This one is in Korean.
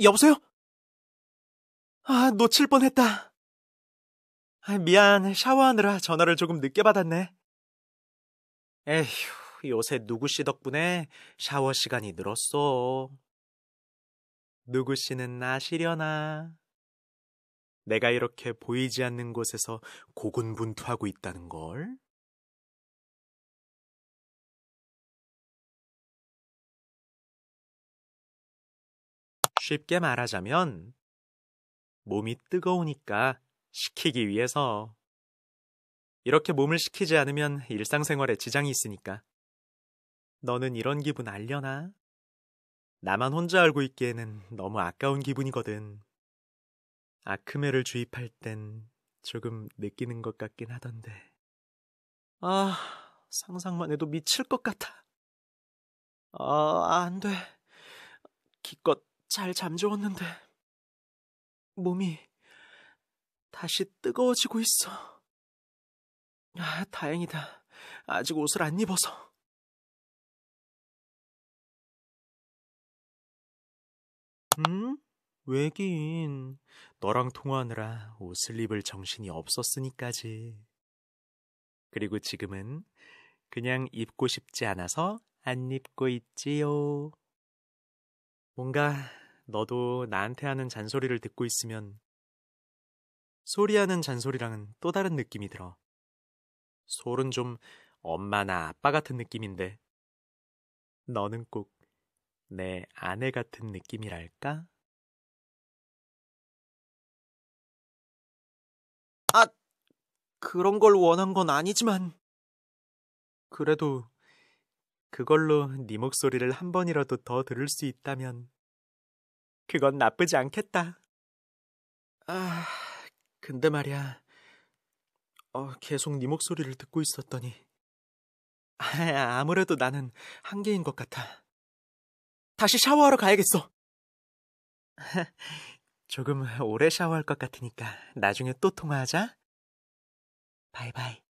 여보세요? 아, 놓칠 뻔했다. 아, 미안, 샤워하느라 전화를 조금 늦게 받았네. 에휴, 요새 누구씨 덕분에 샤워 시간이 늘었어. 누구씨는 나시려나. 내가 이렇게 보이지 않는 곳에서 고군분투하고 있다는 걸. 쉽게 말하자면 몸이 뜨거우니까 식히기 위해서 이렇게 몸을 식히지 않으면 일상생활에 지장이 있으니까 너는 이런 기분 알려나? 나만 혼자 알고 있기에는 너무 아까운 기분이거든. 아크메를 주입할 땐 조금 느끼는 것 같긴 하던데. 아, 상상만 해도 미칠 것 같아. 아, 안 돼. 기껏 잘 잠주었는데 몸이 다시 뜨거워지고 있어. 아, 다행이다. 아직 옷을 안 입어서. 음? 왜긴. 너랑 통화하느라 옷을 입을 정신이 없었으니까지. 그리고 지금은 그냥 입고 싶지 않아서 안 입고 있지요. 뭔가 너도 나한테 하는 잔소리를 듣고 있으면 소리하는 잔소리랑은 또 다른 느낌이 들어. 솔은 좀 엄마나 아빠 같은 느낌인데 너는 꼭 내 아내 같은 느낌이랄까? 아, 그런 걸 원한 건 아니지만 그래도 그걸로 네 목소리를 한 번이라도 더 들을 수 있다면 그건 나쁘지 않겠다. 아, 근데 말이야. 어, 계속 네 목소리를 듣고 있었더니 아, 아무래도 나는 한계인 것 같아. 다시 샤워하러 가야겠어. 조금 오래 샤워할 것 같으니까 나중에 또 통화하자. 바이바이.